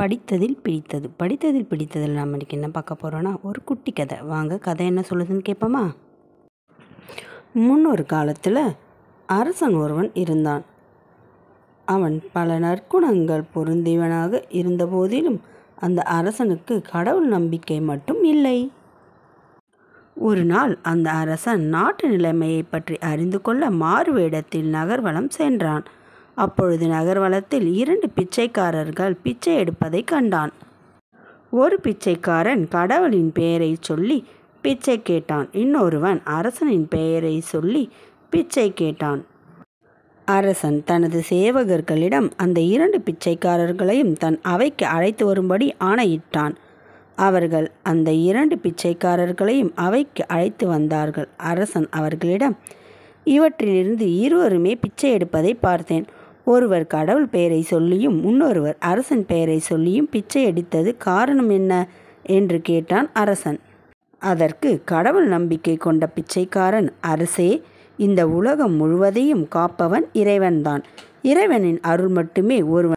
படித்ததில் பிடித்தது படித்ததில் பிடித்ததில் நாம் இன்றைக்கி என்ன பார்க்க போகிறோன்னா ஒரு குட்டி கதை வாங்க கதை என்ன சொல்லுதுன்னு கேட்போமா முன்னொரு காலத்தில் அரசன் ஒருவன் இருந்தான் அவன் பல நற்குணங்கள் பொருந்தியவனாக இருந்த போதிலும் அந்த அரசனுக்கு கடவுள் நம்பிக்கை மட்டும் இல்லை ஒரு நாள் அந்த அரசன் நாட்டு நிலைமையை பற்றி அறிந்து கொள்ள மாறுவேடத்தில் நகர்வலம் சென்றான் அப்பொழுது நகர்வலத்தில் இரண்டு பிச்சைக்காரர்கள் பிச்சை எடுப்பதை கண்டான் ஒரு பிச்சைக்காரன் கடவுளின் பெயரை சொல்லி பிச்சை கேட்டான் இன்னொருவன் அரசனின் பெயரை சொல்லி பிச்சை கேட்டான் அரசன் தனது சேவகர்களிடம் அந்த இரண்டு பிச்சைக்காரர்களையும் தன் அவைக்கு அழைத்து வரும்படி ஆணையிட்டான் அவர்கள் அந்த இரண்டு பிச்சைக்காரர்களையும் அவைக்கு அழைத்து வந்தார்கள் அரசன் அவர்களிடம் இவற்றிலிருந்து இருவருமே பிச்சை எடுப்பதை பார்த்தேன் ஒருவர் கடவுள் பெயரை சொல்லியும் இன்னொருவர் அரசன் பெயரை சொல்லியும் பிச்சை அடித்தது காரணம் என்ன என்று கேட்டான் அரசன் அதற்கு கடவுள் நம்பிக்கை கொண்ட பிச்சைக்காரன் அரசே இந்த உலகம் முழுவதையும் காப்பவன் இறைவன்தான் இறைவனின் அருள் மட்டுமே ஒருவன்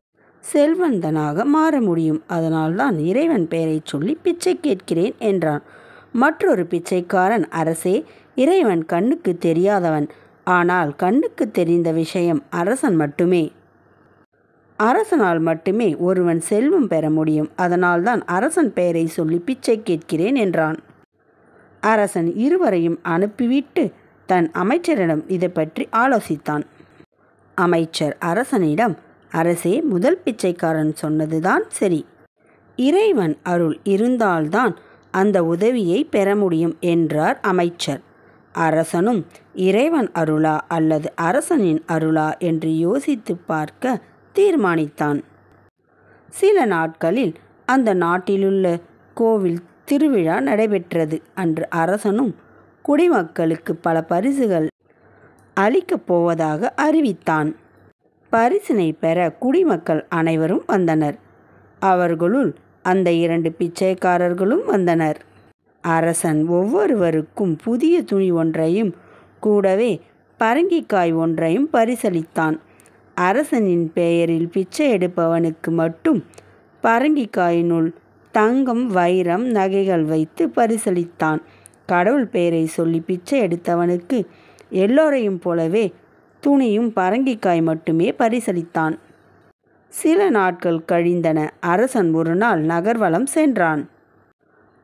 செல்வந்தனாக மாற முடியும் அதனால்தான் இறைவன் பெயரை சொல்லி பிச்சை கேட்கிறேன் என்றான் மற்றொரு பிச்சைக்காரன் அரசே இறைவன் கண்ணுக்கு தெரியாதவன் ஆனால் கண்ணுக்கு தெரிந்த விஷயம் அரசன் மட்டுமே அரசனால் மட்டுமே ஒருவன் செல்வம் பெற முடியும் அதனால்தான் அரசன் பெயரை சொல்லி பிச்சை கேட்கிறேன் என்றான் அரசன் இருவரையும் அனுப்பிவிட்டு தன் அமைச்சரிடம் இதை பற்றி ஆலோசித்தான் அமைச்சர் அரசனிடம் அரசே முதல் பிச்சைக்காரன் சொன்னதுதான் சரி இறைவன் அருள் இருந்தால்தான் அந்த உதவியை பெற முடியும் என்றார் அமைச்சர் அரசனும் இறைவன் அருளா அல்லது அரசனின் அருளா என்று யோசித்து பார்க்க தீர்மானித்தான் சில நாட்களில் அந்த நாட்டிலுள்ள கோவில் திருவிழா நடைபெற்றது அன்று அரசனும் குடிமக்களுக்கு பல பரிசுகள் அளிக்கப் போவதாக அறிவித்தான் பரிசினை பெற குடிமக்கள் அனைவரும் வந்தனர் அவர்களுள் அந்த இரண்டு பிச்சைக்காரர்களும் வந்தனர் அரசன் ஒவ்வொருவருக்கும் புதிய துணி ஒன்றையும் கூடவே பரங்கிக்காய் ஒன்றையும் பரிசளித்தான் அரசனின் பெயரில் பிச்சை எடுப்பவனுக்கு மட்டும் பரங்கிக்காயினுள் தங்கம் வைரம் நகைகள் வைத்து பரிசளித்தான் கடவுள் பெயரை சொல்லி பிச்சை எடுத்தவனுக்கு எல்லோரையும் போலவே துணியும் பரங்கிக்காய் மட்டுமே பரிசளித்தான் சில நாட்கள் கழிந்தன அரசன் ஒரு நாள் நகர்வலம் சென்றான்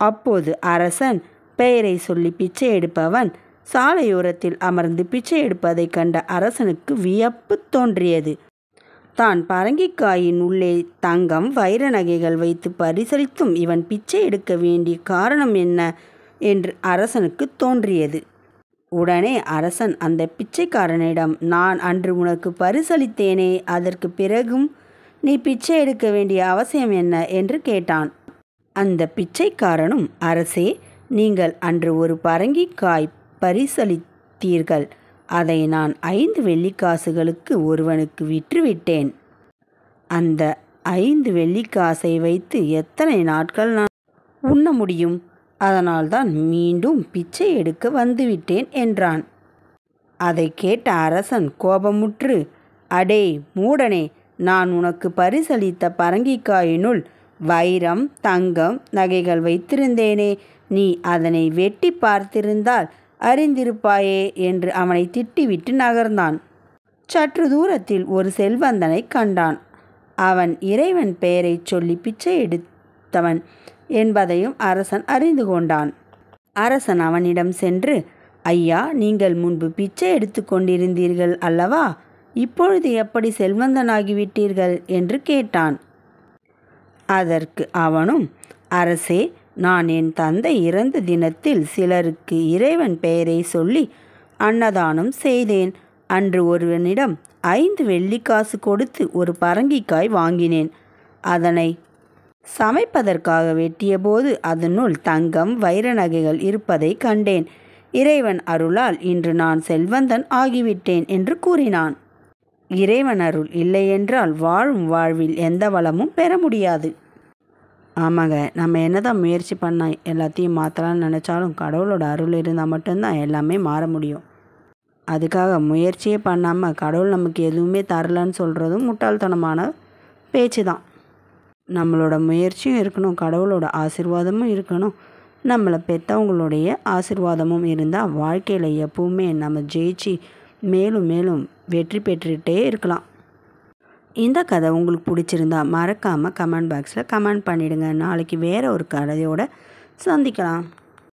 அப்போது அரசன் பெயரை சொல்லி பிச்சை எடுப்பவன் சாலையோரத்தில் அமர்ந்து பிச்சை எடுப்பதைக் கண்ட அரசனுக்கு வியப்பு தோன்றியது தான் பரங்கிக்காயின் உள்ளே தங்கம் வைர நகைகள் வைத்து பரிசளித்தும் இவன் பிச்சை எடுக்க வேண்டிய காரணம் என்ன என்று அரசனுக்கு தோன்றியது உடனே அரசன் அந்த பிச்சைக்காரனிடம் நான் அன்று உனக்கு பரிசளித்தேனே அதற்கு பிறகும் நீ பிச்சை எடுக்க வேண்டிய அவசியம் என்ன என்று கேட்டான் அந்த பிச்சைக்காரனும் அரசே நீங்கள் அன்று ஒரு பரங்கிக்காய் பரிசளித்தீர்கள் அதை நான் ஐந்து வெள்ளிக்காசுகளுக்கு ஒருவனுக்கு விற்றுவிட்டேன் அந்த ஐந்து வெள்ளிக்காசை வைத்து எத்தனை நாட்கள் நான் உண்ண முடியும் அதனால்தான் மீண்டும் பிச்சை எடுக்க வந்துவிட்டேன் என்றான் அதை கேட்ட அரசன் கோபமுற்று அடே மூடனே நான் உனக்கு பரிசளித்த பரங்கிக்காயினுள் வைரம் தங்கம் நகைகள் வைத்திருந்தேனே நீ அதனை வெட்டி பார்த்திருந்தால் அறிந்திருப்பாயே என்று அவனை திட்டிவிட்டு நகர்ந்தான் சற்று தூரத்தில் ஒரு செல்வந்தனை கண்டான் அவன் இறைவன் பெயரை சொல்லி பிச்சை எடுத்தவன் என்பதையும் அரசன் அறிந்து கொண்டான் அரசன் அவனிடம் சென்று ஐயா நீங்கள் முன்பு பிச்சை எடுத்து கொண்டிருந்தீர்கள் அல்லவா இப்பொழுது எப்படி செல்வந்தனாகிவிட்டீர்கள் என்று கேட்டான் அதற்கு அவனும் அரசே நான் என் தந்தை இறந்த தினத்தில் சிலருக்கு இறைவன் பெயரை சொல்லி அன்னதானம் செய்தேன் அன்று ஒருவனிடம் ஐந்து வெள்ளிக்காசு கொடுத்து ஒரு பரங்கிக்காய் வாங்கினேன் அதனை சமைப்பதற்காக வெட்டியபோது அதனுள் தங்கம் வைர நகைகள் இருப்பதை கண்டேன் இறைவன் அருளால் இன்று நான் செல்வந்தன் ஆகிவிட்டேன் என்று கூறினான் இறைவன் அருள் இல்லையென்றால் வாழும் வாழ்வில் எந்த வளமும் பெற முடியாது ஆமாங்க நம்ம என்ன தான் முயற்சி பண்ணால் எல்லாத்தையும் மாற்றலாம்னு நினச்சாலும் கடவுளோட அருள் இருந்தால் மட்டும்தான் எல்லாமே மாற முடியும் அதுக்காக முயற்சியே பண்ணாமல் கடவுள் நமக்கு எதுவுமே தரலன்னு சொல்கிறதும் முட்டாள்தனமான பேச்சு தான் நம்மளோட முயற்சியும் இருக்கணும் கடவுளோட ஆசிர்வாதமும் இருக்கணும் நம்மளை பெற்றவங்களுடைய ஆசிர்வாதமும் இருந்தால் வாழ்க்கையில் எப்பவுமே நம்ம ஜெயிச்சு மேலும் மேலும் வெற்றி பெற்றுகிட்டே இருக்கலாம் இந்த கதை உங்களுக்கு பிடிச்சிருந்தா மறக்காமல் கமெண்ட் பாக்ஸில் கமெண்ட் பண்ணிவிடுங்க நாளைக்கு வேறு ஒரு கதையோடு சந்திக்கலாம்